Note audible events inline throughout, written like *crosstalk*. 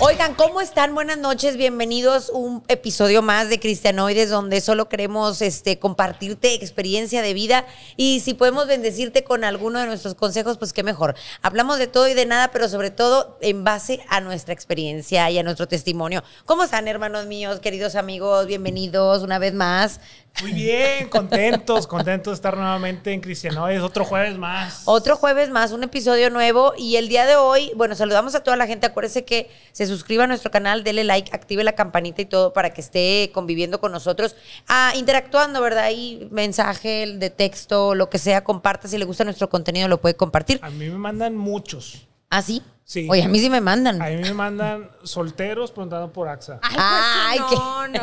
Oigan, ¿cómo están? Buenas noches, bienvenidos a un episodio más de Cristianoides donde solo queremos este, compartirte experiencia de vida y si podemos bendecirte con alguno de nuestros consejos, pues qué mejor. Hablamos de todo y de nada, pero sobre todo en base a nuestra experiencia y a nuestro testimonio. ¿Cómo están, hermanos míos, queridos amigos? Bienvenidos una vez más. Muy bien, contentos, contentos de estar nuevamente en es Otro jueves más. Otro jueves más, un episodio nuevo. Y el día de hoy, bueno, saludamos a toda la gente. Acuérdense que se suscriba a nuestro canal, dele like, active la campanita y todo para que esté conviviendo con nosotros, ah, interactuando, ¿verdad? y mensaje de texto, lo que sea, comparta. Si le gusta nuestro contenido, lo puede compartir. A mí me mandan muchos. ¿Ah, sí? Sí. Oye, a mí sí me mandan. A mí me mandan solteros preguntando por AXA. Ay,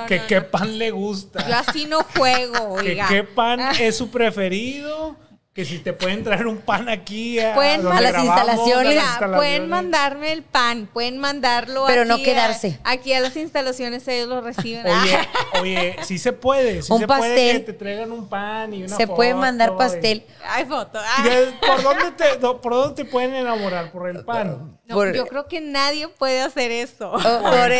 pues qué pan le gusta. Yo así no juego, oiga. qué pan ah. es su preferido que si te pueden traer un pan aquí a, las, instalaciones. Ah, pueden mandarme el pan, pueden mandarlo Pero no quedarse. aquí a las instalaciones ellos lo reciben. Oye, ah. oye, sí se puede, si se puede que te traigan un pan y una Se puede mandar eh. pastel. hay fotos ah. ¿Por, dónde te, ¿Por dónde te pueden enamorar? ¿Por el pan? yo creo que nadie puede hacer eso. *laughs* por,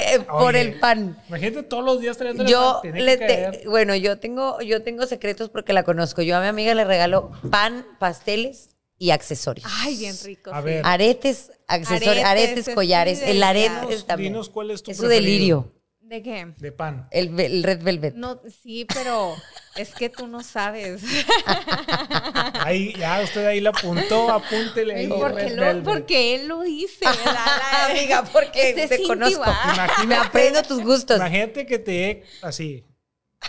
e, el pan. Imagínate todos los días trayendo yo pan, Bueno, yo tengo, yo tengo secretos porque la conozco. Yo a mi amiga le regalo pan, pasteles y accesorios. Ay, bien rico. Aretes, accesorios, aretes, collares. El arete también. Dinos cuál es tu Es su delirio. ¿De qué? De pan. El, red velvet. No, sí, pero es que tú no sabes. ahí, ya usted ahí lo apuntó, apúntele. porque, porque él lo dice. La, *laughs* Amiga, porque te conozco. Me aprendo tus gustos. Imagínate que te así.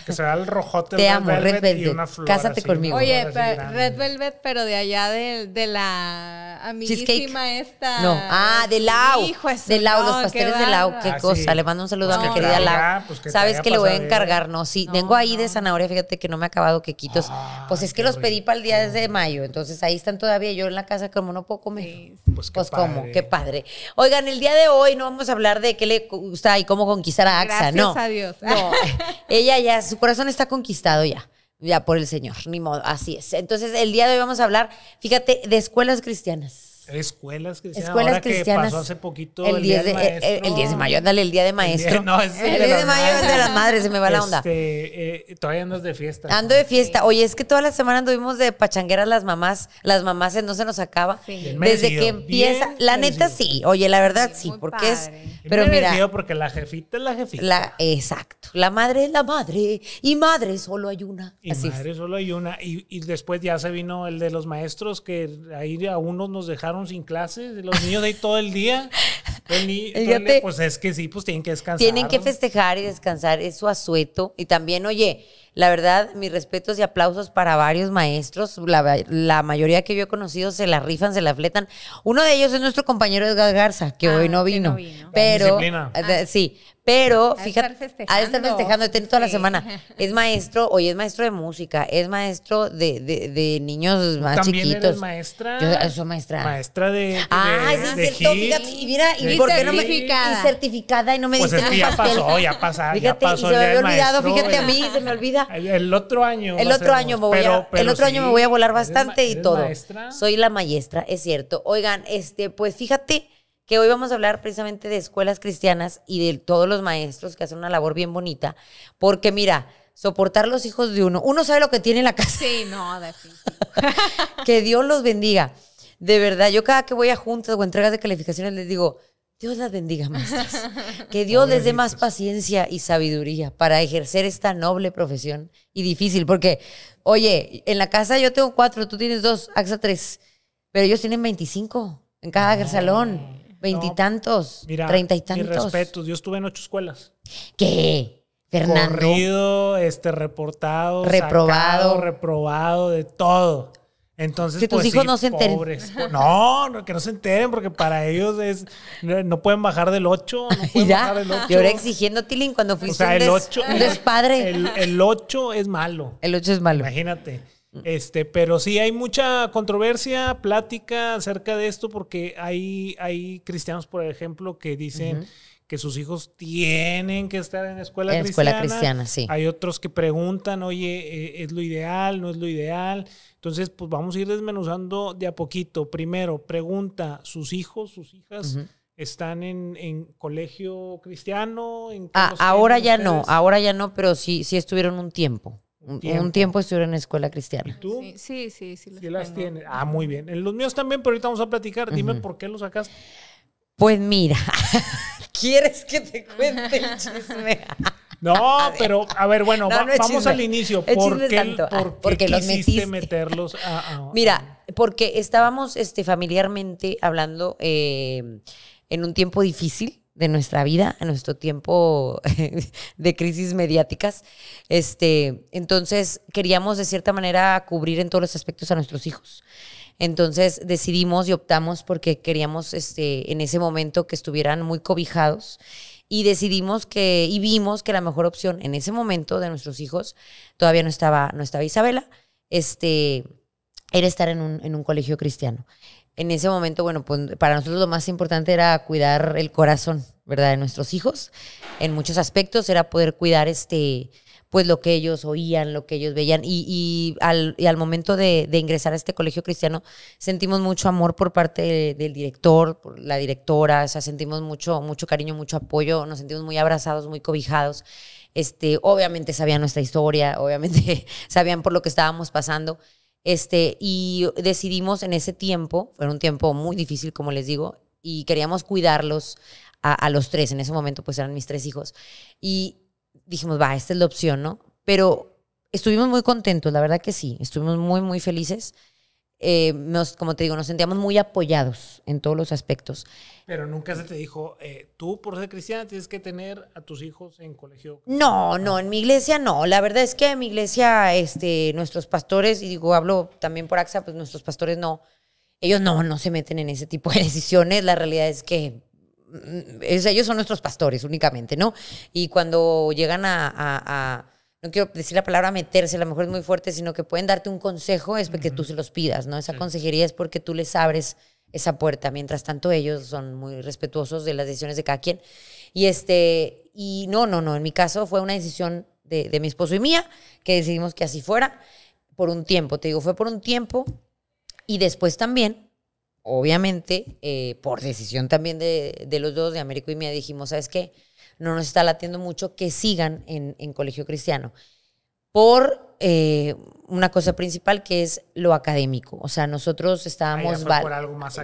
Que se da el rojote Te Red Velvet. Y una flor Cásate conmigo. Oye, Red Velvet, pero de allá de la amiguísima esta. No, ah, de Lau. Hijo de Lau, los pasteles de Lau, qué ah, cosa. Le mando un saludo a pues mi querida Lau. Pues Sabes que le voy a encargar, ¿no? Sí, tengo ahí de zanahoria, fíjate que no me ha acabado quequitos. Ah, pues es que los pedí para el día de mayo, entonces ahí están todavía. Yo en la casa, como no puedo comer. Pues, pues como, qué padre. Oigan, el día de hoy no vamos a hablar de qué le gusta y cómo conquistar a AXA, ¿no? Gracias a No, *laughs* ella ya, su corazón está conquistado ya. Ya por el Señor, ni modo, así es. Entonces, el día de hoy vamos a hablar, fíjate, de escuelas cristianas. Escuelas cristianas. Escuelas cristianas. Que pasó hace poquito el, día 10 de, eh, maestro, el, de mayo, ándale, el día de maestro. El no, es el, de, mayo es de las madres, se me va la onda. Este, eh, todavía andas de fiesta. Ando de fiesta. Oye, es que toda la semana anduvimos de pachangueras las mamás, las mamás no se nos acaba. Desde que empieza, la neta sí, oye, la verdad sí, porque es pero mira, porque la jefita es la jefita. La, exacto. La madre es la madre y madre solo hay una. Y madre solo hay una. Y, y, después ya se vino el de los maestros que ahí a unos nos dejaron sin clases, los niños ahí todo el día. *laughs* pues es que sí, pues tienen que descansar. Tienen que festejar y descansar, es su asueto. Y también, oye, la verdad, mis respetos y aplausos para varios maestros. La, la, mayoría que yo he conocido se la rifan, se la fletan. Uno de ellos es nuestro compañero Edgar Garza, que ah, hoy no vino. Pero, eh, sí, pero fíjate, ha de estar festejando, tiene toda la semana. *laughs* Es maestro, hoy es maestro de música, es maestro de, de, niños más ¿También chiquitos. Eres maestra. Yo soy maestra. Maestra de. Ah, es cierto. y mira, y, ¿por qué no me. Y certificada y no me pues un es que ya pastel. pasó, ya pasa, fíjate, ya pasó. Y se me había olvidado, fíjate a mí, se me olvida. *laughs* El, otro año. El otro año me voy a. el otro año me voy a volar bastante y todo. Maestra. Soy la maestra, es cierto. Oigan, este, pues fíjate que hoy vamos a hablar precisamente de escuelas cristianas y de todos los maestros que hacen una labor bien bonita, porque mira, soportar los hijos de uno, uno sabe lo que tiene en la casa. Sí, no, *laughs* que Dios los bendiga. De verdad, yo cada que voy a juntas o entregas de calificaciones les digo, Dios las bendiga, maestras. *laughs* Que Dios les dé más paciencia y sabiduría para ejercer esta noble profesión y difícil, porque, oye, en la casa yo tengo cuatro, tú tienes dos, AXA tres, pero ellos tienen veinticinco en cada salón. ¿Veintitantos? mira, ¿Treinta y tantos? Y respetos, yo estuve en ocho escuelas. ¿Qué? Fernando. Corrido, este, reportado, reprobado. reprobado, de todo. Entonces, que tus pues hijos no se enteren. *laughs* no, no, que no se enteren, porque para ellos es. No pueden bajar del 8. No *laughs* ya, Y ahora exigiendo, Tiling cuando fuiste o sea, el ocho un padre. El, el, 8 es malo. El 8 es malo. Imagínate. Este, pero sí hay mucha controversia, plática acerca de esto, porque hay, hay cristianos, por ejemplo, que dicen que sus hijos tienen que estar en escuela en cristiana. Escuela cristiana, sí. Hay otros que preguntan, oye, eh, ¿es lo ideal? ¿No es lo ideal? Entonces, pues vamos a ir desmenuzando de a poquito. Primero, pregunta, ¿sus hijos, sus hijas? ¿Están en, colegio cristiano? Ah, ahora ya no, ahora ya no, pero sí, sí estuvieron un tiempo. Un tiempo, estuve en en escuela cristiana. ¿Y tú? Sí, sí, sí. ¿Qué las tienes. Ah, muy bien. los míos también, pero ahorita vamos a platicar. Dime por qué los sacaste. Pues mira, *laughs* ¿quieres que te cuente el chisme? *laughs* No, pero a ver, bueno, vamos al inicio. Ah, ¿Por qué, porque los metiste. meterlos? A, *laughs* mira, porque estábamos este, familiarmente hablando eh, en un tiempo difícil de nuestra vida, en nuestro tiempo *laughs* de crisis mediáticas. Este, entonces, queríamos de cierta manera cubrir en todos los aspectos a nuestros hijos. Entonces decidimos y optamos porque queríamos este, en ese momento que estuvieran muy cobijados y decidimos que y vimos que la mejor opción en ese momento de nuestros hijos todavía no estaba no estaba Isabela este era estar en un, en un colegio cristiano en ese momento, bueno, pues para nosotros lo más importante era cuidar el corazón, ¿verdad? De nuestros hijos. En muchos aspectos era poder cuidar este, pues lo que ellos oían, lo que ellos veían. Y, al, momento de, ingresar a este colegio cristiano, sentimos mucho amor por parte del director, la directora, o sea, sentimos mucho, mucho cariño, mucho apoyo, nos sentimos muy abrazados, muy cobijados. Este, obviamente sabían nuestra historia, obviamente *laughs* sabían por lo que estábamos pasando. Este, y decidimos en ese tiempo, fue un tiempo muy difícil, como les digo, y queríamos cuidarlos a, a los tres. En ese momento, pues eran mis tres hijos. Y dijimos, va, esta es la opción, ¿no? Pero estuvimos muy contentos, la verdad que sí, estuvimos muy, muy felices. Eh, nos, como te digo, nos sentíamos muy apoyados en todos los aspectos. Pero nunca se te dijo, eh, tú por ser cristiana tienes que tener a tus hijos en colegio. No, no, en mi iglesia no. La verdad es que en mi iglesia, este, nuestros pastores, y digo, hablo también por AXA, pues nuestros pastores no, ellos no, no se meten en ese tipo de *laughs* decisiones. La realidad es que mm, ellos son nuestros pastores únicamente, ¿no? Y cuando llegan a no quiero decir la palabra meterse, a lo mejor es muy fuerte, sino que pueden darte un consejo, es porque tú se los pidas, ¿no? Esa consejería es porque tú les abres esa puerta. Mientras tanto, ellos son muy respetuosos de las decisiones de cada quien. Y este, y no, no, no, en mi caso fue una decisión de, mi esposo y mía, que decidimos que así fuera, por un tiempo, te digo, fue por un tiempo, y después también, obviamente, eh, por decisión también de, de los dos, de Américo y mía, dijimos, ¿sabes qué? no nos está latiendo mucho, que sigan en, colegio cristiano. Por eh, una cosa principal que es lo académico. O sea, nosotros estábamos... Ah, ya fue por algo más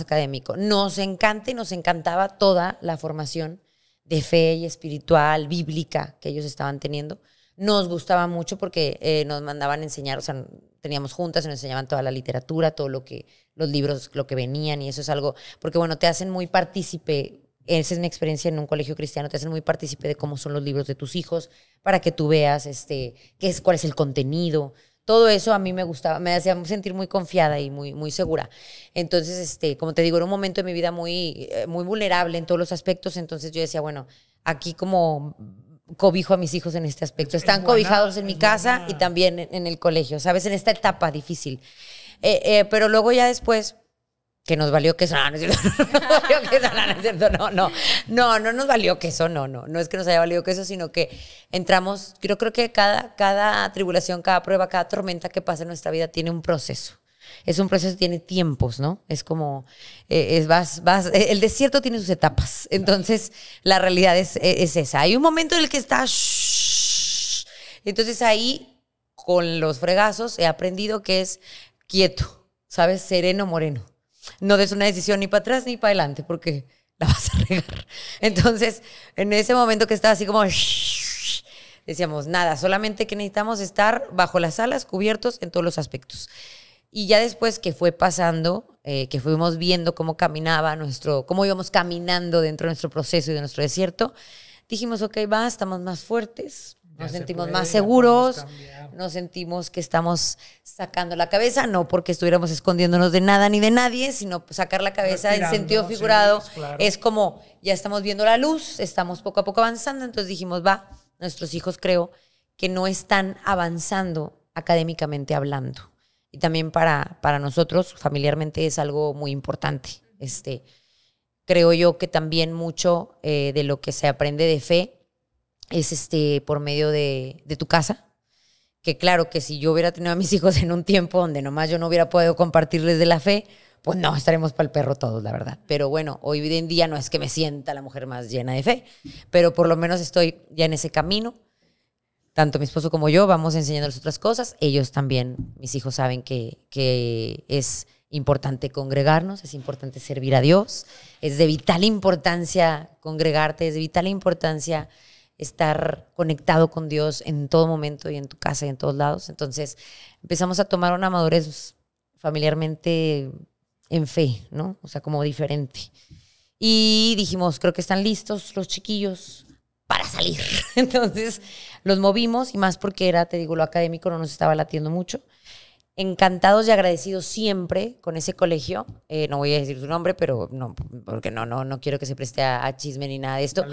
académico. Ya fue Nos encanta y nos encantaba toda la formación de fe y espiritual, bíblica, que ellos estaban teniendo. Nos gustaba mucho porque eh, nos mandaban enseñar, o sea, teníamos juntas, nos enseñaban toda la literatura, todo lo que, los libros, lo que venían, y eso es algo, porque bueno, te hacen muy partícipe esa es mi experiencia en un colegio cristiano, te hacen muy partícipe de cómo son los libros de tus hijos, para que tú veas este, qué es, cuál es el contenido. Todo eso a mí me gustaba, me hacía sentir muy confiada y muy, muy segura. Entonces, este, como te digo, era un momento de mi vida muy, eh, muy vulnerable en todos los aspectos, entonces yo decía, bueno, aquí como cobijo a mis hijos en este aspecto. Están cobijados en mi casa y también en, el colegio, ¿sabes? En esta etapa difícil. Eh, eh, pero luego ya después que nos valió queso. Ah, no, no *laughs* No, nos valió queso, no, no, es No, no, nos valió no, no. No es que nos haya valido queso, sino que entramos, yo creo que cada, cada tribulación, cada prueba, cada tormenta que pasa en nuestra vida tiene un proceso. Es un proceso que tiene tiempos, ¿no? Es como, eh, es, eh, el desierto tiene sus etapas. Entonces, la realidad es, e, es, esa. Hay un momento en el que estás entonces ahí, con los fregazos, he aprendido que es quieto, ¿sabes? Sereno, moreno no des una decisión ni para atrás ni para adelante porque la *laughs* vas a regar. Entonces, en ese momento que estaba así como, decíamos, nada, solamente que necesitamos estar bajo las alas, cubiertos en todos los aspectos. Y ya después que fue pasando, eh, que fuimos viendo cómo caminaba nuestro, cómo íbamos caminando dentro de nuestro proceso y de nuestro desierto, dijimos, ok, va, estamos más fuertes, nos sentimos más seguros, nos sentimos que estamos sacando la cabeza, no porque estuviéramos escondiéndonos de nada ni de nadie, sino sacar la cabeza en sentido figurado. Es como ya estamos viendo la luz, estamos poco a poco avanzando, entonces dijimos, va, nuestros hijos creo que no están avanzando académicamente hablando. Y también para, para nosotros, familiarmente, es algo muy importante. Este, creo yo que también mucho eh, de lo que se aprende de fe es este, por medio de, tu casa. Que claro que si yo hubiera tenido a mis *laughs* hijos en un tiempo donde nomás yo no hubiera podido compartirles de la fe, pues no, estaremos para el perro todos, la verdad. Pero bueno, hoy en día no es que me sienta la mujer más llena de fe, pero por lo menos estoy ya en ese camino. Tanto mi esposo como yo vamos enseñándoles otras cosas. Ellos también, mis hijos saben que, que es importante congregarnos, es importante servir a Dios, es de vital importancia congregarte, es de vital importancia estar conectado con Dios en todo momento y en tu casa y en todos lados. Entonces empezamos a tomar una madurez familiarmente en fe, ¿no? O sea, como diferente. Y dijimos, creo que están listos los chiquillos para salir. *laughs* Entonces los movimos y más porque era, te digo, lo académico no nos estaba latiendo mucho encantados y agradecidos siempre con ese colegio. Eh, no voy a decir su nombre, pero no, porque no, no, no quiero que se preste a, chisme ni nada de esto.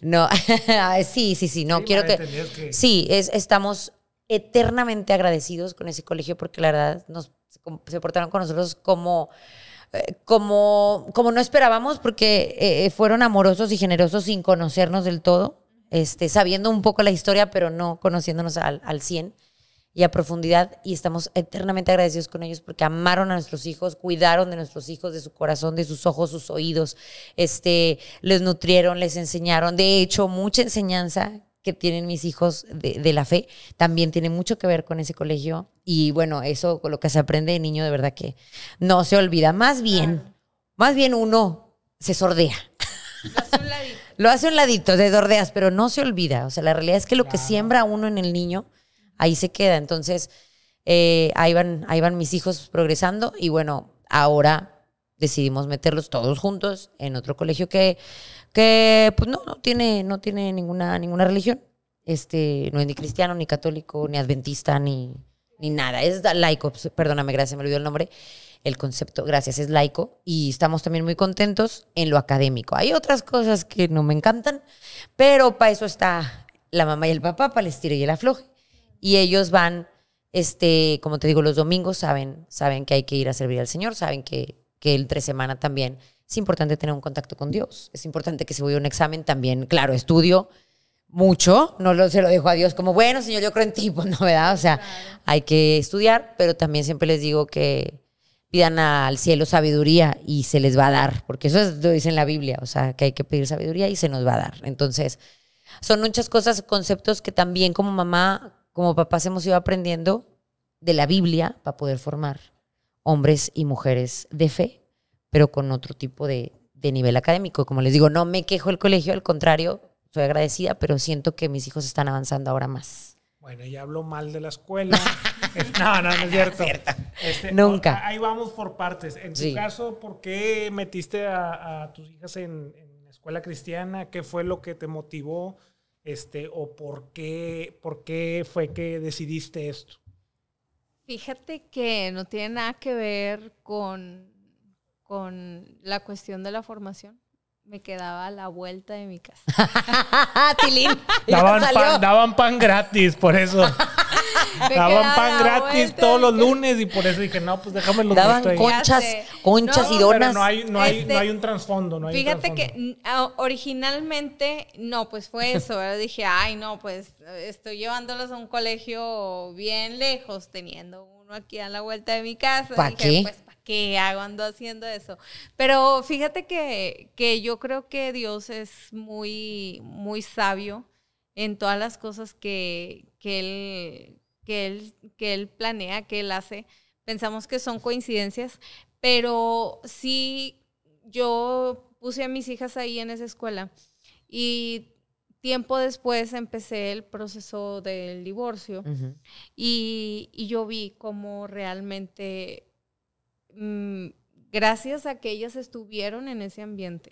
No, *laughs* sí, sí, sí, no quiero que, Sí, es, estamos eternamente agradecidos con ese colegio porque la verdad nos, se portaron con nosotros como... Eh, como, como no esperábamos, porque eh, fueron amorosos y generosos sin conocernos del todo, este, sabiendo un poco la historia, pero no conociéndonos al, al 100 y a profundidad y estamos eternamente agradecidos con ellos porque amaron a nuestros hijos, cuidaron de nuestros hijos, de su corazón, de sus ojos, sus oídos, este, les nutrieron, les enseñaron. De hecho, mucha enseñanza que tienen mis hijos de, la fe también tiene mucho que ver con ese colegio y bueno, eso con lo que se aprende de niño de verdad que no se olvida. Más bien, más bien uno se sordea. Lo hace un ladito, *laughs* Lo hace un ladito, te sordeas, pero no se olvida. O sea, la realidad es que lo que siembra uno en el niño ahí se queda. Entonces, eh, ahí, van, ahí van mis hijos progresando y bueno, ahora decidimos meterlos todos juntos en otro colegio que, que pues no, no tiene, no tiene ninguna, ninguna religión. Este, no es ni cristiano, ni católico, ni adventista, ni, ni nada. Es laico, pues, perdóname, gracias, me olvidó el nombre. El concepto, gracias, es laico. Y estamos también muy contentos en lo académico. Hay otras cosas que no me encantan, pero para eso está la mamá y el papá, para el estilo y el afloje. Y ellos van, este, como te digo, los domingos saben, saben que hay que ir a servir al Señor, saben que, que el tres semana también es importante tener un contacto con Dios. Es importante que si voy a un examen también, claro, estudio mucho, no lo, se lo dejo a Dios como, bueno, Señor, yo creo en ti, *laughs* pues no, O sea, hay que estudiar, pero también siempre les digo que pidan al cielo sabiduría y se les va a dar, porque eso es, lo dice en la Biblia, o sea, que hay que pedir sabiduría y se nos va a dar. Entonces, son muchas cosas, conceptos que también como mamá como papás hemos ido aprendiendo de la Biblia para poder formar hombres y mujeres de fe, pero con otro tipo de, nivel académico. Como les digo, no me quejo el colegio, al contrario, soy agradecida, pero siento que mis hijos están avanzando ahora más. Bueno, ya hablo mal de la escuela. *laughs* no, no, no es cierto. Este, Nunca. Ahí vamos por partes. En tu caso, ¿por qué metiste a, tus hijas en, en, la escuela cristiana? ¿Qué fue lo que te motivó? este, o por qué, por qué fue que decidiste esto? Fíjate que no tiene nada que ver con, con la cuestión de la formación me quedaba a la vuelta de mi casa. *laughs* Tilín. Daban daban pan, gratis, por eso. Daban pan gratis todos los lunes y por eso dije, no, pues déjame los Daban conchas, conchas y donas. Este, no hay, un trasfondo, Fíjate que ah, originalmente, no, pues fue eso. Dije, ay, no, pues estoy llevándolos a un colegio bien lejos, teniendo uno aquí a la vuelta de mi casa. ¿Para qué? Pues, ¿para qué hago? Ando haciendo eso. Pero fíjate que, que yo creo que Dios es muy, muy sabio en todas las cosas que, que Él que él, que él planea, que él hace. Pensamos que son coincidencias, pero sí yo puse a mis hijas ahí en esa escuela y tiempo después empecé el proceso del divorcio y, yo vi cómo realmente, mm, gracias a que ellas estuvieron en ese ambiente,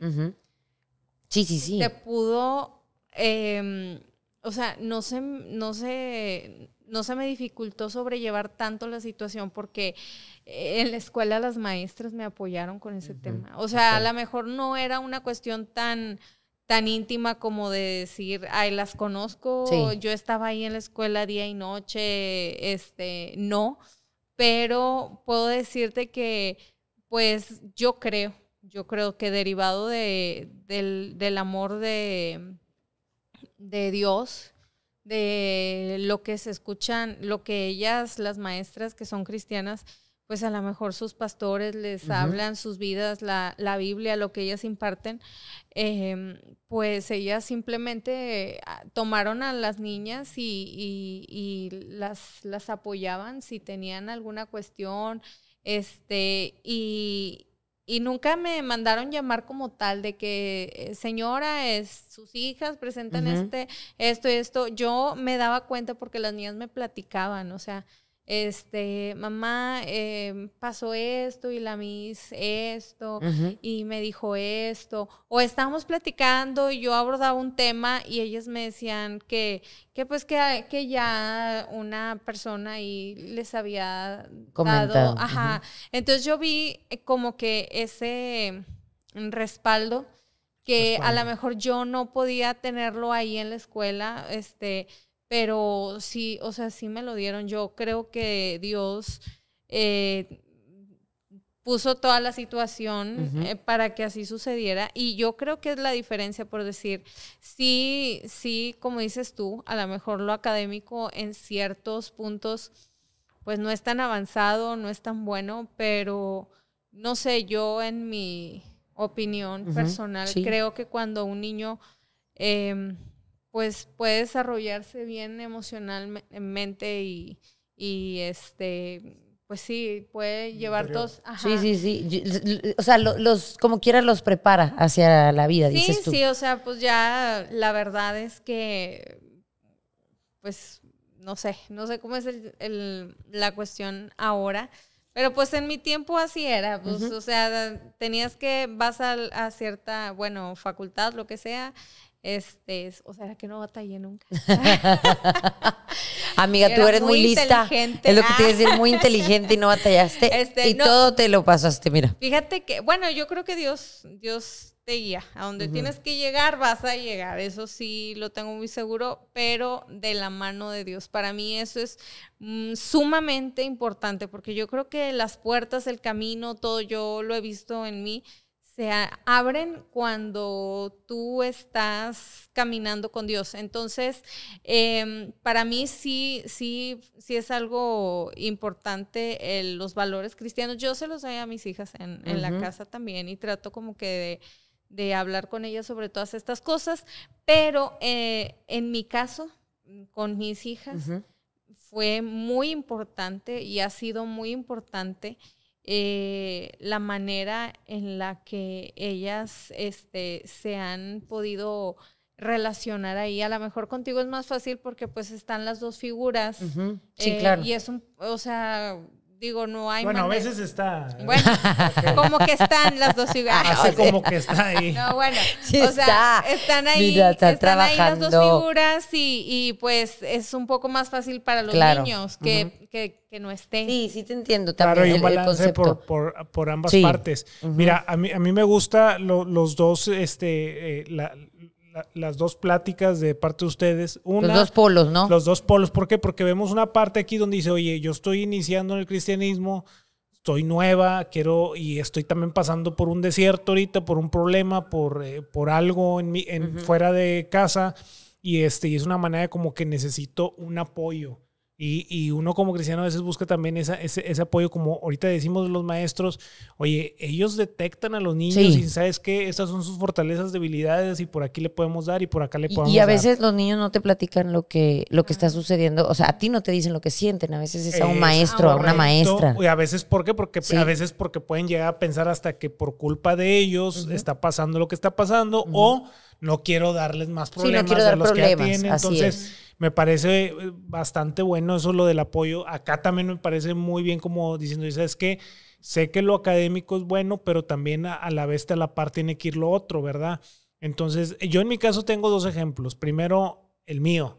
sí, sí, sí. Se pudo, em, o sea, no se, no se, no se me dificultó sobrellevar tanto la situación porque eh, en la escuela las maestras me apoyaron con ese tema. O sea, a lo mejor no era una cuestión tan tan íntima como de decir, ay, las conozco, yo estaba ahí en la escuela día y noche, este, no, pero puedo decirte que, pues, yo creo, yo creo que derivado de, del, amor de, de Dios, de lo que se escuchan, lo que ellas, las maestras que son cristianas, pues a lo mejor sus pastores les hablan, sus vidas, la, la, Biblia, lo que ellas imparten, em, pues ellas simplemente ah, tomaron a las niñas y, y, y, las, las apoyaban si tenían alguna cuestión, este, y, y nunca me mandaron llamar como tal de que, eh, señora, es, sus hijas presentan este, esto y esto. Yo me daba cuenta porque las niñas me platicaban, o sea, este, mamá, em, pasó esto y la mis esto y me dijo esto. O estábamos platicando y yo abordaba un tema y ellas me decían que, que pues que, que ya una persona ahí les había Comentado. dado. Ajá. Entonces yo vi eh, como que ese respaldo que a lo mejor yo no podía tenerlo ahí en la escuela, este, pero sí, o sea, sí me lo dieron. Yo creo que Dios eh, puso toda la situación eh, para que así sucediera. Y yo creo que es la diferencia, por decir, sí, sí, como dices tú, a lo mejor lo académico en ciertos puntos, pues no es tan avanzado, no es tan bueno, pero no sé, yo en mi opinión personal, creo que cuando un niño... Em, pues puede desarrollarse bien emocionalmente y, y este pues sí, puede llevar todos. Sí, sí, sí. O sea, los, como quiera los prepara hacia la vida, sí, Sí, sí, o sea, pues ya la verdad es que, pues, no sé, no sé cómo es el, la cuestión ahora, pero pues en mi tiempo así era, pues, o sea, tenías que, vas a cierta, bueno, facultad, lo que sea, este, o sea, que no batallé nunca. *laughs* Amiga, tú eres muy, lista. Es lo que te que decir, muy *laughs* inteligente y no batallaste. Este, y todo te lo pasaste, mira. Fíjate que, bueno, yo creo que Dios, Dios te guía. A donde tienes que llegar, vas a llegar. Eso sí lo tengo muy seguro, pero de la mano de Dios. Para mí eso es mm, sumamente importante, porque yo creo que las puertas, el camino, todo yo lo he visto en mí se abren cuando tú estás caminando con Dios. Entonces, em, para mí sí, sí, sí es algo importante los valores cristianos. Yo se los doy a mis hijas en, la casa también y trato como que de, hablar con ellas sobre todas estas cosas, pero eh, en mi caso, con mis hijas, fue muy importante y ha sido muy importante. Eh, la manera en la que ellas este, se han podido relacionar ahí. A lo mejor contigo es más fácil porque pues están las dos figuras. Sí, eh, claro. Y es un, o sea, digo, no hay. Bueno, a veces está. ¿eh? Bueno, como que están las dos figuras. Ah, Hace como que está ahí. No, bueno, *laughs* sí o sea, están ahí, Mira, está están trabajando. ahí las dos figuras y, y, pues es un poco más fácil para los niños que, que, no estén. Sí, sí te entiendo también. Claro, y un balance por, por, ambas partes. Mira, a mí, a mí me gusta los dos, este, eh, la las dos pláticas de parte de ustedes. los dos polos, ¿no? Los dos polos. ¿Por qué? Porque vemos una parte aquí donde dice, oye, yo estoy iniciando en el cristianismo, estoy nueva, quiero y estoy también pasando por un desierto ahorita, por un problema, por, eh, por algo en mi, fuera de casa y este y es una manera como que necesito un apoyo. Y, y, uno como cristiano a veces busca también ese, ese, apoyo, como ahorita decimos los maestros, oye, ellos detectan a los niños y sabes que estas son sus fortalezas, debilidades y por aquí le podemos dar y por acá le podemos dar. Y a veces los niños no te platican lo que, lo que está sucediendo, o sea, a ti no te dicen lo que sienten, a veces es a un maestro, a una maestra. Y a veces, ¿por qué? Porque a veces porque pueden llegar a pensar hasta que por culpa de ellos está pasando lo que está pasando o no quiero darles más problemas sí, no quiero dar a problemas, me parece eh, bastante bueno eso lo del apoyo. Acá también me parece muy bien como diciendo, es que sé que lo académico es bueno, pero también a, la vez a la par tiene que ir lo otro, ¿verdad? Entonces, yo en mi caso tengo dos ejemplos. Primero, el mío,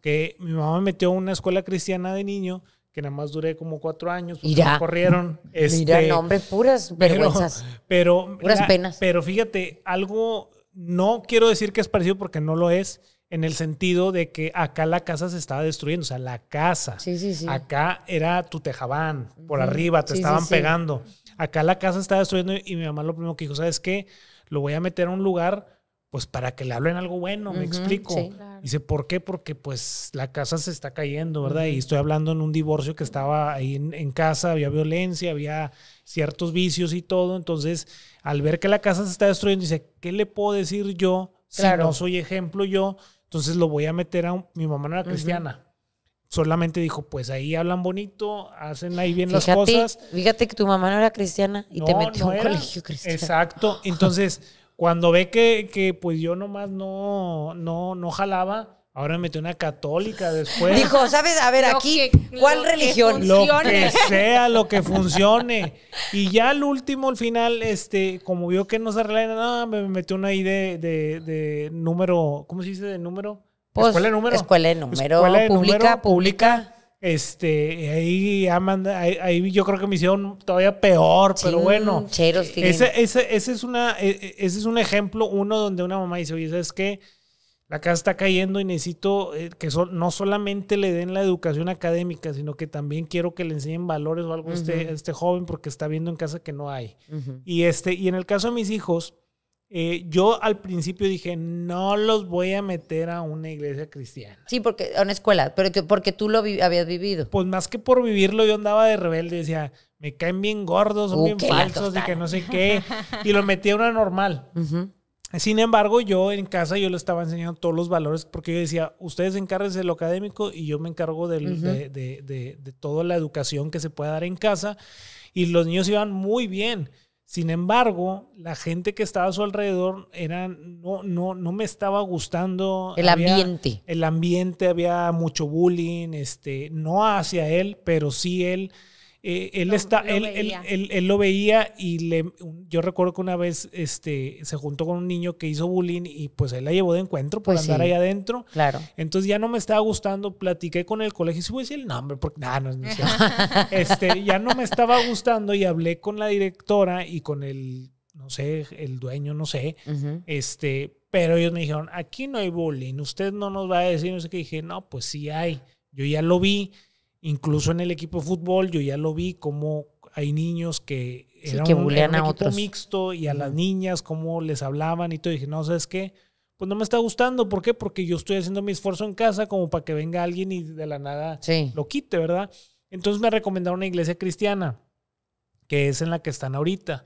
que mi mamá me metió a una escuela cristiana de niño que nada más duré como cuatro años, pues, Y ya. corrieron. *laughs* Este, Mira, no, puras *laughs* vergüenzas. Pero, puras penas. Pero fíjate, algo, no quiero decir que es parecido porque no lo es, en el sentido de que acá la casa se estaba destruyendo, o sea, la casa. Sí, sí, sí. Acá era tu tejabán, por arriba, te estaban pegando. Acá la casa se estaba destruyendo y mi mamá lo primero que dijo, ¿sabes qué? Lo voy a meter a un lugar, pues para que le hablen algo bueno, me explico. Dice, ¿por qué? Porque pues la casa se está cayendo, ¿verdad? Y estoy hablando en un divorcio que estaba ahí en, casa, había violencia, había ciertos vicios y todo. Entonces, al ver que la casa se está destruyendo, dice, ¿qué le puedo decir yo? Si no soy ejemplo yo, entonces lo voy a meter a mi mamá no era cristiana. Solamente dijo, pues ahí hablan bonito, hacen ahí bien las cosas. Fíjate que tu mamá no era cristiana y te metió a un colegio cristiano. Exacto. Entonces, cuando ve que, que pues yo nomás no, no, no jalaba, Ahora me una católica después. Dijo, ¿sabes? A ver, aquí, ¿cuál religión? lo que sea, lo que funcione. Y ya al último, al final, este, como vio que no se arregla nada, me metió una ahí de, de, número, ¿cómo se dice? Pues, de número. escuela de número. Escuela de número. pública, pública. Este, ahí, ahí, ahí, yo creo que me hicieron todavía peor, pero bueno. ese, ese, ese, es una, e, e, ese es un ejemplo, uno donde una mamá dice, oye, ¿sabes qué? La casa está cayendo y necesito eh, que no solamente le den la educación académica, sino que también quiero que le enseñen valores o algo a, este, este, joven porque está viendo en casa que no hay. y, este, y en el caso de mis hijos, eh, yo al principio dije, no los voy a meter a una iglesia cristiana. Sí, porque a una escuela, pero porque tú lo habías vivido. Pues más que por vivirlo, yo andaba de rebelde, decía, me caen bien gordos, son uh, bien falsos y que no sé qué. *laughs* Y lo metí a una normal. Sin embargo, yo en casa yo le estaba enseñando todos los valores porque yo decía, ustedes encárguense de lo académico y yo me encargo de, toda la educación que se pueda dar en casa. Y los niños iban muy bien. Sin embargo, la gente que estaba a su alrededor era, no, no, no me estaba gustando. El ambiente. El ambiente, había mucho bullying, este, no hacia él, pero sí él eh, él, lo, está, él, él, lo veía y le, yo recuerdo que una vez este, se juntó con un niño que hizo bullying y pues él la llevó de encuentro por pues andar ahí adentro. Claro. Entonces ya no me estaba gustando, platiqué con el colegio y se voy el nombre porque no, *laughs* este, ya no me estaba gustando y hablé con la directora y con el, no sé, el dueño, no sé, este, pero ellos me dijeron, aquí no hay bullying, usted no nos va a decir, no sé qué, dije, no, pues sí hay, yo ya lo vi Incluso en el equipo de fútbol yo ya lo vi como hay niños que eran un, equipo mixto y a las niñas cómo les hablaban y todo. dije, no, ¿sabes qué? Pues no me está gustando. ¿Por qué? Porque yo estoy haciendo mi esfuerzo en casa como para que venga alguien y de la nada lo quite, ¿verdad? Entonces me recomendaron una iglesia cristiana, que es en la que están ahorita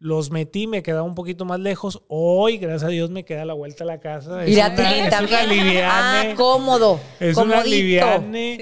los metí, me quedaba un poquito más lejos. Hoy, gracias a Dios, me queda la vuelta a la casa. Es también. ah, cómodo. Es un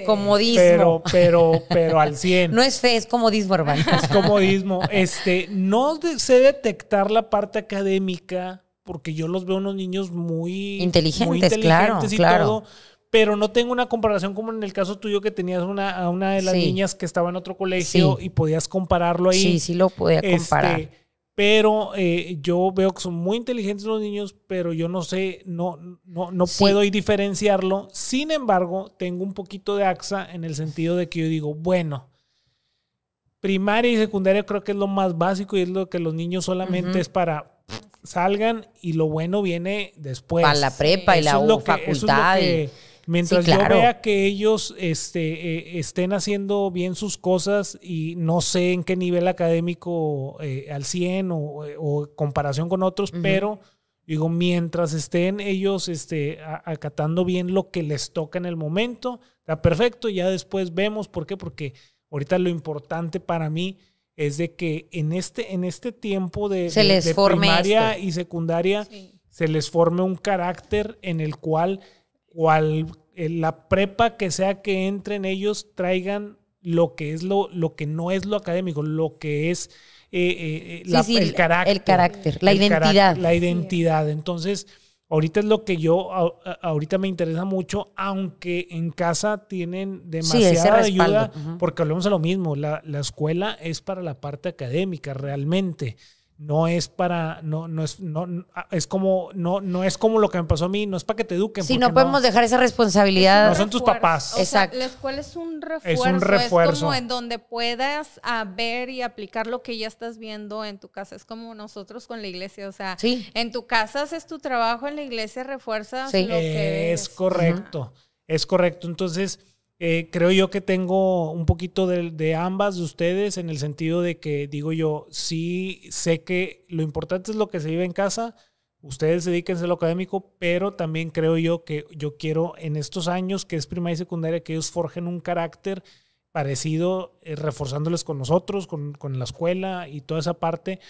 Comodismo. Pero, pero, pero al cien No es fe, es comodismo, hermano. Es comodismo. Este, no sé detectar la parte académica, porque yo los veo unos niños muy inteligentes, inteligentes claro, pero no tengo una comparación como en el caso tuyo que tenías una, a una de las niñas que estaba en otro colegio y podías compararlo ahí. Sí, sí lo podía este, comparar pero eh, yo veo que son muy inteligentes los niños, pero yo no sé, no, no, no puedo ir diferenciarlo. Sin embargo, tengo un poquito de AXA en el sentido de que yo digo, bueno, primaria y secundaria creo que es lo más básico y es lo que los niños solamente es para salgan y lo bueno viene después. Para la prepa y la facultad. Mientras yo vea que ellos este, eh, estén haciendo bien sus cosas y no sé en qué nivel académico eh, al 100 eh, o, comparación con otros, pero digo, mientras estén ellos este, acatando bien lo que les toca en el momento, está perfecto, ya después vemos por qué, porque ahorita lo importante para mí es de que en este, en este tiempo de, de, primaria y secundaria se les forme un carácter en el cual cual, eh, la prepa que sea que entren ellos traigan lo que es lo, lo que no es lo académico, lo que es eh, eh, el carácter. la identidad. la identidad. Entonces, ahorita es lo que yo, ahorita me interesa mucho, aunque en casa tienen demasiada ayuda, porque hablamos de lo mismo, la, la escuela es para la parte académica realmente no es para, no, no es, no, ah, es como, no, no es como lo que me pasó a mí, no es para que te eduquen. Si no podemos dejar esa responsabilidad. No son tus papás. Exacto. es un refuerzo. Es un refuerzo. Es como en donde puedas ah, ver y aplicar lo que ya estás viendo en tu casa. Es como nosotros con la iglesia, o sea, en tu casa haces tu trabajo, en la iglesia refuerza sí. lo que es. correcto, es correcto. Entonces, eh, creo yo que tengo un poquito de, ambas de ustedes en el sentido de que digo yo, sí sé que lo importante es lo que se vive en casa, ustedes dedíquense a lo académico, pero también creo yo que yo quiero en estos años que es primaria y secundaria que ellos forjen un carácter parecido, eh, reforzándoles con nosotros, con, la escuela y toda esa parte,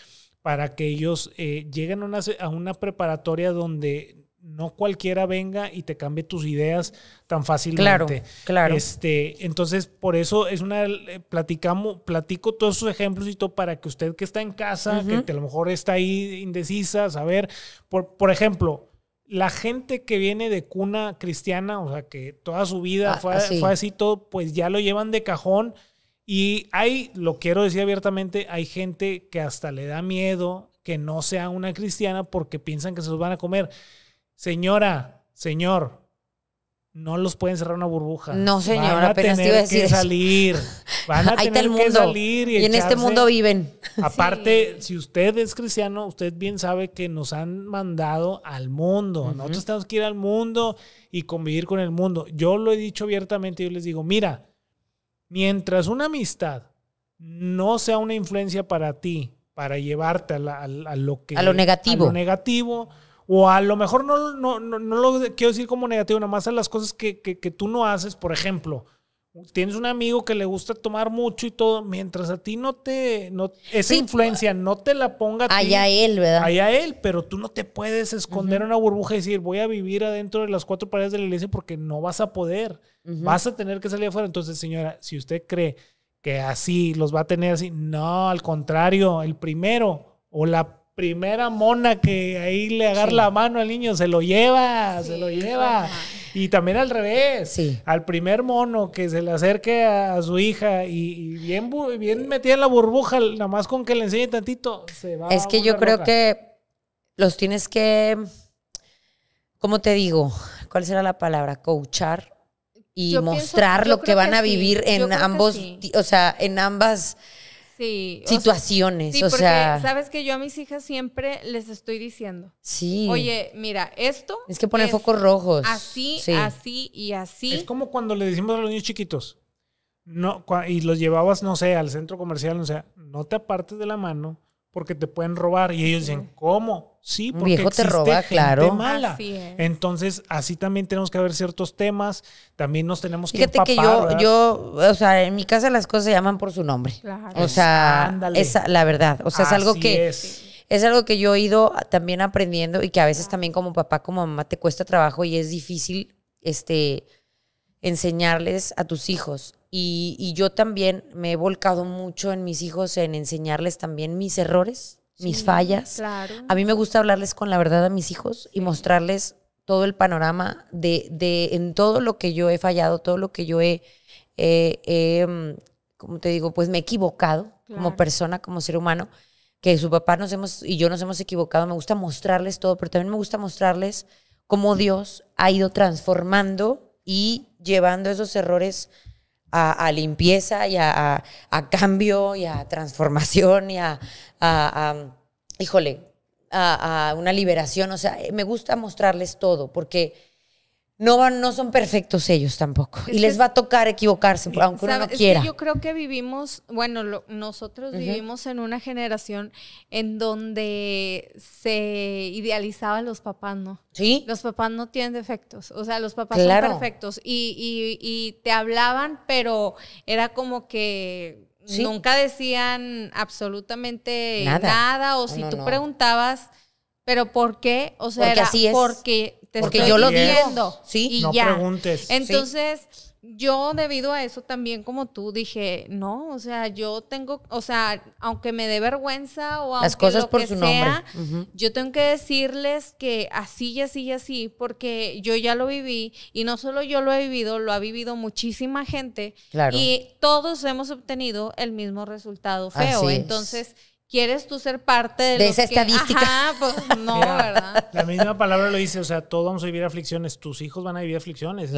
para que ellos eh, lleguen a una preparatoria donde no cualquiera venga y te cambie tus ideas tan fácilmente. Claro, claro. Este, entonces, por eso es una, eh, platicamos, platico todos esos ejemplos y todo para que usted que está en casa, que a lo mejor está ahí indecisa, saber, por, por ejemplo, la gente que viene de cuna cristiana, o sea, que toda su vida ah, ah, fue, así. fue todo, pues ya lo llevan de cajón. Y hay, lo quiero decir abiertamente, hay gente que hasta le da miedo que no sea una cristiana porque piensan que se los van a comer. Señora, señor, no los pueden cerrar una burbuja. No, señora, a tener iba a decir que salir. *laughs* Van a tener que salir y, en este mundo viven. *laughs* Aparte, si usted es cristiano, usted bien sabe que nos han mandado al mundo. Nosotros tenemos que ir al mundo y convivir con el mundo. Yo lo he dicho abiertamente, yo les digo, mira, mientras una amistad no sea una influencia para ti, para llevarte a, lo que a lo negativo, a lo negativo o a lo mejor no, no, lo quiero decir como negativo, nada más a las cosas que, tú no haces, por ejemplo tienes un amigo que le gusta tomar mucho y todo, mientras a ti no te, esa influencia no te la ponga a allá él, ¿verdad? Allá él, pero tú no te puedes esconder en una burbuja y decir, voy a vivir adentro de las cuatro paredes de la iglesia porque no vas a poder, vas a tener que salir afuera. Entonces, señora, si usted cree que así los va a tener así, no, al contrario, el primero o la primera mona que ahí le agarra la mano al niño, se lo lleva, se lo lleva. Y también al revés, al primer mono que se le acerque a, su hija y, bien, bien metida en la burbuja, nada más con que le enseñe tantito, se va. Es que yo creo que los tienes que, ¿cómo te digo? ¿Cuál será la palabra? Coachar y mostrar lo que van a vivir en ambos, o sea, en ambas sí, situaciones. O sea, porque sabes que yo a mis hijas siempre les estoy diciendo. Sí. Oye, mira, esto. Es que pone focos rojos. Así, así y así. Es como cuando le decimos a los niños chiquitos. No, y los llevabas, no sé, al centro comercial, o sea, no te apartes de la mano, porque te pueden robar. Y ellos dicen, ¿cómo? Sí, porque viejo te roba, gente claro. mala. Entonces, así también tenemos que ver ciertos temas. También nos tenemos Fíjate que Fíjate que yo, yo, o sea, en mi casa las cosas se llaman por su nombre. Claro. O sea, es la verdad. O sea, es algo que... Es. algo que yo he ido también aprendiendo y que a veces también como papá, como mamá te cuesta trabajo y es difícil este, enseñarles a tus hijos y, yo también me he volcado mucho en mis hijos, en enseñarles también mis errores, mis fallas. A mí me gusta hablarles con la verdad a mis hijos y mostrarles todo el panorama de, de en todo lo que yo he fallado, todo lo que yo he, mm, como te digo, pues me he equivocado como persona, como ser humano, que su papá nos hemos, y yo nos hemos equivocado. Me gusta mostrarles todo, pero también me gusta mostrarles cómo Dios ha ido transformando y llevando esos errores a, limpieza y a, a, cambio y a transformación y a, híjole, a, una liberación. O sea, eh, me gusta mostrarles todo porque no, no son perfectos ellos tampoco. y les va a tocar equivocarse, aunque uno no quiera. yo creo que vivimos, bueno, nosotros vivimos en una generación en donde se idealizaban los papás, ¿no? Sí. Los papás no tienen defectos, o sea, los papás son perfectos y, y, te hablaban, pero era como que nunca decían absolutamente nada, o si tú preguntabas... Pero ¿por qué? O sea, así porque es Porque yo lo viendo. Sí, no preguntes. Entonces, yo debido a eso también, como tú, dije, no, o sea, yo tengo, o sea, aunque me dé vergüenza o Las aunque sea, yo tengo que decirles que así y así y así, porque yo ya lo viví y no solo yo lo he vivido, lo ha vivido muchísima gente y todos hemos obtenido el mismo resultado feo. Entonces quieres tú ser parte de, esa estadística. Pues, no, ¿verdad? La misma palabra lo dice, o sea, todos vamos a vivir aflicciones, tus hijos van a vivir aflicciones.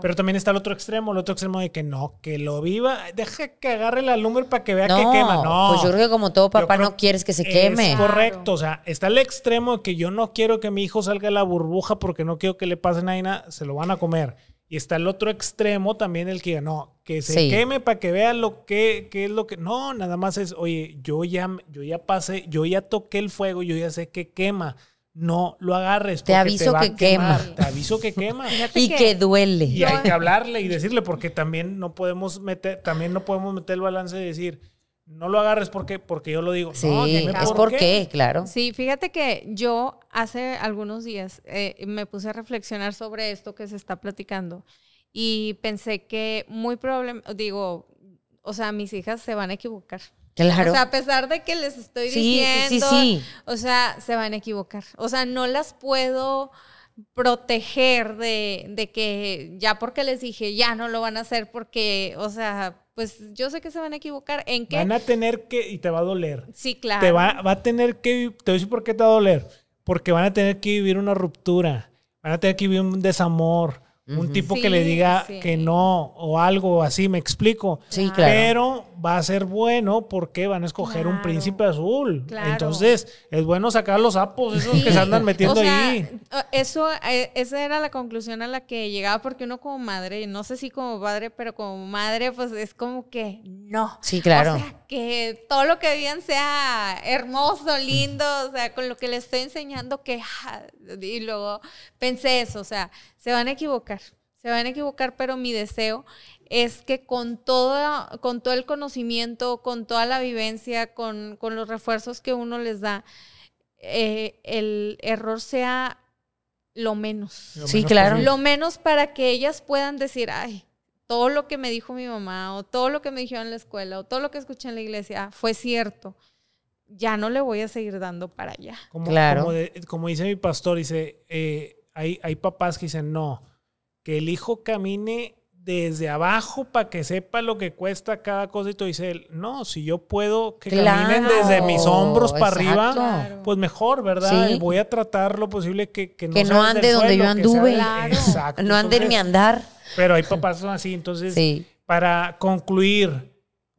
Pero también está el otro extremo, el otro extremo de que no, que lo viva, deja que agarre la lumbre para que vea que quema. No, pues yo creo que como todo papá no quieres que se queme. Es correcto, o sea, está el extremo de que yo no quiero que mi hijo salga de la burbuja porque no quiero que le pase nada se lo van a comer. Y está el otro extremo también, el que no, que se queme para que vea lo que, es lo que. No, nada más es, oye, yo ya, yo ya pasé, yo ya toqué el fuego, yo ya sé que quema. No lo agarres. Te aviso que quema. Te aviso que quema. *laughs* y que, duele. Y hay que hablarle y decirle, porque también no podemos meter, también no podemos meter el balance de decir, no lo agarres porque, porque yo lo digo. Sí, es porque, claro. Sí, fíjate que yo hace algunos días eh, me puse a reflexionar sobre esto que se está platicando y pensé que muy probablemente, digo, o sea, mis hijas se van a equivocar. Claro. O sea, a pesar de que les estoy diciendo, o sea, se van a equivocar. O sea, no las puedo proteger de, de que ya porque les dije, ya no lo van a hacer porque, o sea, pues yo sé que se van a equivocar. ¿En qué? Van a tener que, y te va a doler. Sí, claro. Te va, va a tener que, te voy a decir por qué te va a doler. Porque van a tener que vivir una ruptura, van a tener que vivir un desamor, un tipo que le diga que no o algo así, me explico. Sí, claro. Pero va a ser bueno porque van a escoger un príncipe azul. Entonces, es bueno sacar los sapos, esos que se andan metiendo o ahí. Eh, eso, eh, esa era la conclusión a la que llegaba porque uno como madre, no sé si como padre, pero como madre, pues es como que no. Sí, claro que todo lo que digan sea hermoso, lindo, o sea, con lo que les estoy enseñando, que... Y luego pensé eso, o sea, se van a equivocar, se van a equivocar, pero mi deseo es que con todo, con todo el conocimiento, con toda la vivencia, con, los refuerzos que uno les da, eh, el error sea lo menos. sí, claro. Lo menos para que ellas puedan decir, ay, todo lo que me dijo mi mamá o todo lo que me dijeron en la escuela o todo lo que escuché en la iglesia ah, fue cierto, ya no le voy a seguir dando para allá. Como, claro. como, dice mi pastor, dice, eh, hay, hay papás que dicen, no, que el hijo camine desde abajo para que sepa lo que cuesta cada cosa y tú no, si yo puedo que caminen desde mis hombros para arriba, pues mejor, ¿verdad? Voy a tratar lo posible que, que no, ande donde yo anduve, Exacto, no ande en mi andar. Pero hay papás así, entonces, para concluir,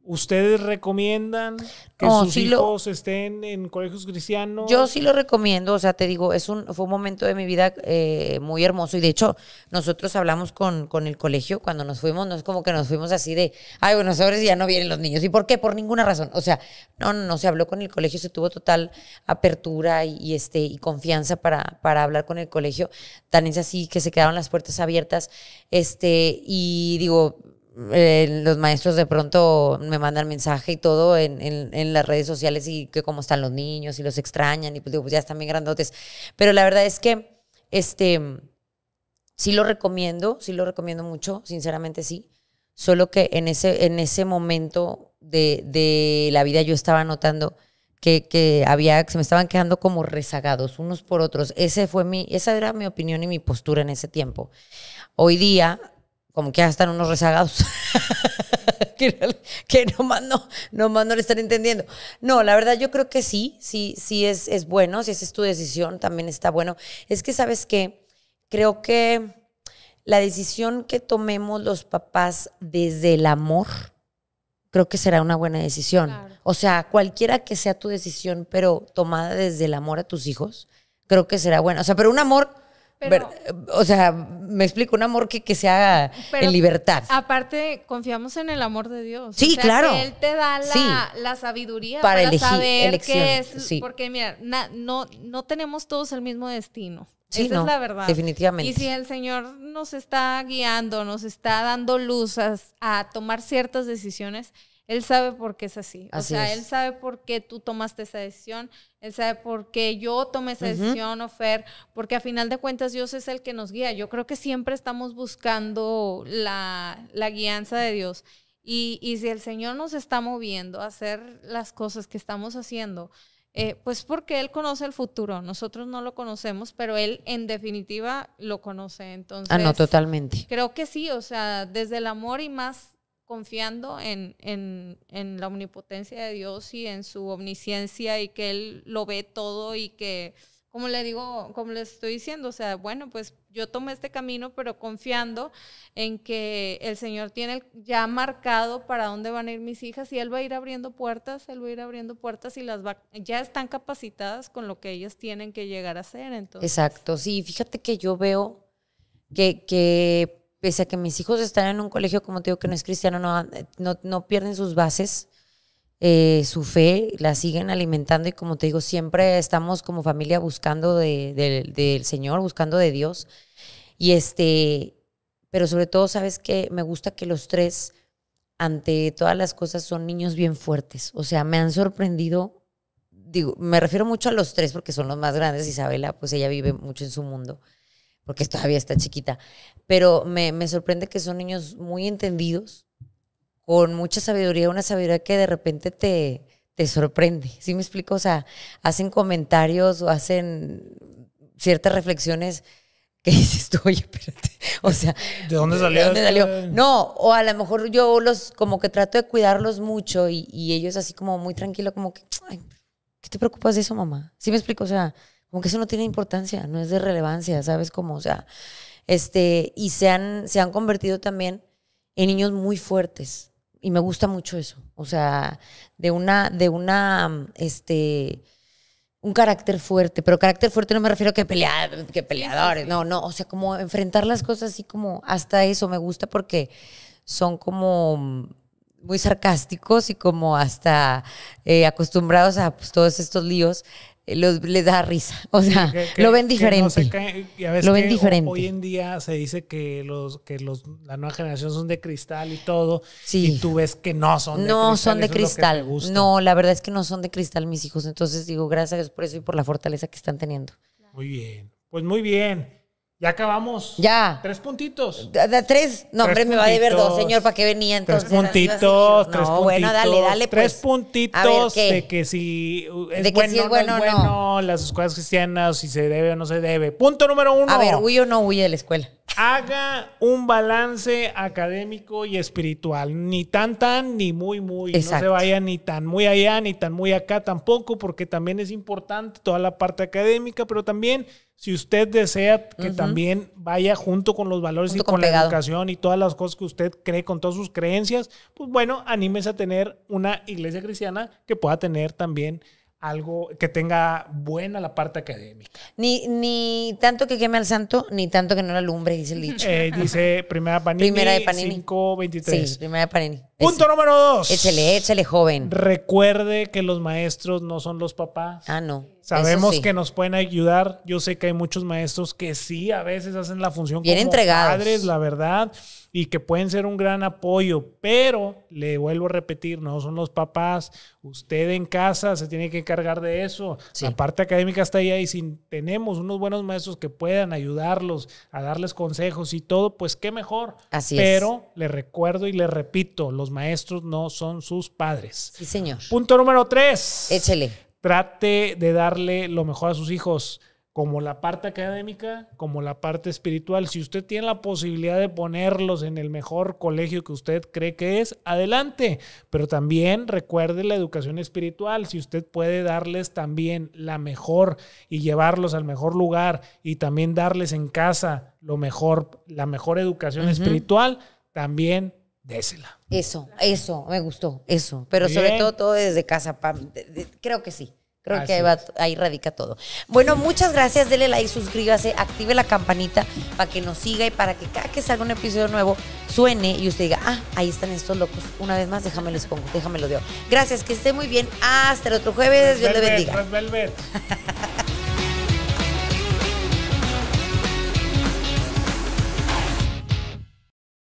¿Ustedes recomiendan que sus hijos estén en colegios cristianos? Yo sí lo recomiendo, o sea, te digo, es un, fue un momento de mi vida eh, muy hermoso y de hecho nosotros hablamos con, con, el colegio cuando nos fuimos, no es como que nos fuimos así de, ay, bueno, Aires ya no vienen los niños. ¿Y por qué? Por ninguna razón. O sea, no, no, se habló con el colegio, se tuvo total apertura y, este, y confianza para, para hablar con el colegio. Tan es así que se quedaron las puertas abiertas. Este, y digo, eh, los maestros de pronto me mandan mensaje y todo en, las redes sociales y que cómo están los niños y los extrañan y pues digo, pues ya están bien grandotes. Pero la verdad es que, este, sí lo recomiendo, sí lo recomiendo mucho, sinceramente sí. Solo que en ese, en ese momento de, la vida yo estaba notando que, que había, que se me estaban quedando como rezagados unos por otros. Ese fue mi, esa era mi opinión y mi postura en ese tiempo. Hoy día como que ya están unos rezagados. *laughs* que, nomás no, más no le están entendiendo. No, la verdad yo creo que sí, sí, sí es, es bueno, si esa es tu decisión, también está bueno. Es que, ¿sabes qué? Creo que la decisión que tomemos los papás desde el amor, creo que será una buena decisión. O sea, cualquiera que sea tu decisión, pero tomada desde el amor a tus hijos, creo que será buena. O sea, pero un amor eh, o sea, me explico, un amor que, se haga en libertad. Aparte, confiamos en el amor de Dios. Sí, claro. él te da la, sabiduría para, saber qué es. Porque, mira, no, no tenemos todos el mismo destino. Esa es la verdad. Definitivamente. Y si el Señor nos está guiando, nos está dando luces a tomar ciertas decisiones, él sabe por qué es así. o sea, él sabe por qué tú tomaste esa decisión, él sabe por qué yo tomé esa decisión, Ofer, porque a final de cuentas Dios es el que nos guía. Yo creo que siempre estamos buscando la, la guianza de Dios. Y, si el Señor nos está moviendo a hacer las cosas que estamos haciendo, eh, pues porque Él conoce el futuro, nosotros no lo conocemos, pero Él en definitiva lo conoce. Entonces, ah, no, totalmente. Creo que sí, o sea, desde el amor y más confiando en, en, la omnipotencia de Dios y en su omnisciencia y que Él lo ve todo y que, como le digo, como le estoy diciendo, o sea, bueno, pues yo tomé este camino, pero confiando en que el Señor tiene ya marcado para dónde van a ir mis hijas y Él va a ir abriendo puertas, Él va a ir abriendo puertas y las ya están capacitadas con lo que ellas tienen que llegar a ser. Entonces. Exacto, sí, fíjate que yo veo que, que pese a que mis hijos están en un colegio, como te digo, que no es cristiano, no, no, no pierden sus bases, eh, su fe, la siguen alimentando y como te digo, siempre estamos como familia buscando de, del Señor, buscando de Dios. Y este, pero sobre todo, sabes que me gusta que los tres, ante todas las cosas, son niños bien fuertes. O sea, me han sorprendido, digo, me refiero mucho a los tres porque son los más grandes, Isabela, pues ella vive mucho en su mundo porque todavía está chiquita. Pero me, me sorprende que son niños muy entendidos, con mucha sabiduría, una sabiduría que de repente te, te sorprende. ¿Sí me explico? O sea, hacen comentarios o hacen ciertas reflexiones que *laughs* dices tú, oye, espérate. O sea, ¿de dónde salió? Este no, o a lo mejor yo los, como que trato de cuidarlos mucho y, y ellos así como muy tranquilo, como que, ¿qué te preocupas de eso, mamá? ¿Sí me explico? O sea, como que eso no tiene importancia, no es de relevancia, ¿sabes? Como, o sea, este, y se han, se han convertido también en niños muy fuertes. Y me gusta mucho eso. O sea, de una, de una, este, un carácter fuerte, pero carácter fuerte no me refiero a que, pelear que peleadores, no, no, o sea, como enfrentar las cosas así como hasta eso me gusta porque son como muy sarcásticos y como hasta eh, acostumbrados a pues, todos estos líos los, les da risa. O sea, lo ven diferente. lo ven diferente. Hoy en día se dice que los que los la nueva generación son de cristal y todo. Y tú ves que no son de no son de cristal. No, la verdad es que no son de cristal mis hijos. Entonces digo, gracias por eso y por la fortaleza que están teniendo. Muy bien. Pues muy bien. Ya acabamos. Ya. Tres puntitos. De, tres. No, hombre, me va a deber dos, señor, ¿para qué venía entonces? Tres puntitos, tres puntitos. bueno, dale, dale. Pues. Tres puntitos de que si de que si es bueno, no no. las escuelas cristianas, si se debe o no se debe. Punto número uno. A ver, huye o no huye de la escuela. Haga un balance académico y espiritual. Ni tan tan, ni muy muy. No se vaya ni tan muy allá, ni tan muy acá tampoco, porque también es importante toda la parte académica, pero también si usted desea que también vaya junto con los valores y con, la educación y todas las cosas que usted cree, con todas sus creencias, pues bueno, anímese a tener una iglesia cristiana que pueda tener también algo que tenga buena la parte académica. Ni, ni tanto que queme al santo, ni tanto que no la lumbre, dice el eh, dicho. *laughs* dice Primera Panini, primera de Panini. Primera de Panini. Punto número dos. Échale, échale, joven. Recuerde que los maestros no son los papás. Ah, no. Sabemos que nos pueden ayudar. Yo sé que hay muchos maestros que sí, a veces hacen la función como padres, la verdad, y que pueden ser un gran apoyo, pero le vuelvo a repetir, no son los papás. Usted en casa se tiene que encargar de eso. La parte académica está ahí y si tenemos unos buenos maestros que puedan ayudarlos a darles consejos y todo, pues qué mejor. Así es. pero le recuerdo y le repito, los maestros no son sus padres. Sí, señor. Punto número tres. Échele trate de darle lo mejor a sus hijos, como la parte académica, como la parte espiritual. Si usted tiene la posibilidad de ponerlos en el mejor colegio que usted cree que es, adelante. Pero también recuerde la educación espiritual. Si usted puede darles también la mejor y llevarlos al mejor lugar y también darles en casa lo mejor, la mejor educación espiritual, también désela. Eso, eso, me gustó, eso. Pero sobre todo, todo desde casa, Pam. creo que sí. Creo que ahí, radica todo. Bueno, muchas gracias. Dele like, suscríbase, active la campanita para que nos siga y para que cada que salga un episodio nuevo suene y usted diga, ah, ahí están estos locos. Una vez más, déjame les pongo, déjame lo Gracias, que esté muy bien. Hasta el otro jueves. Dios le pues bendiga. Pues *laughs*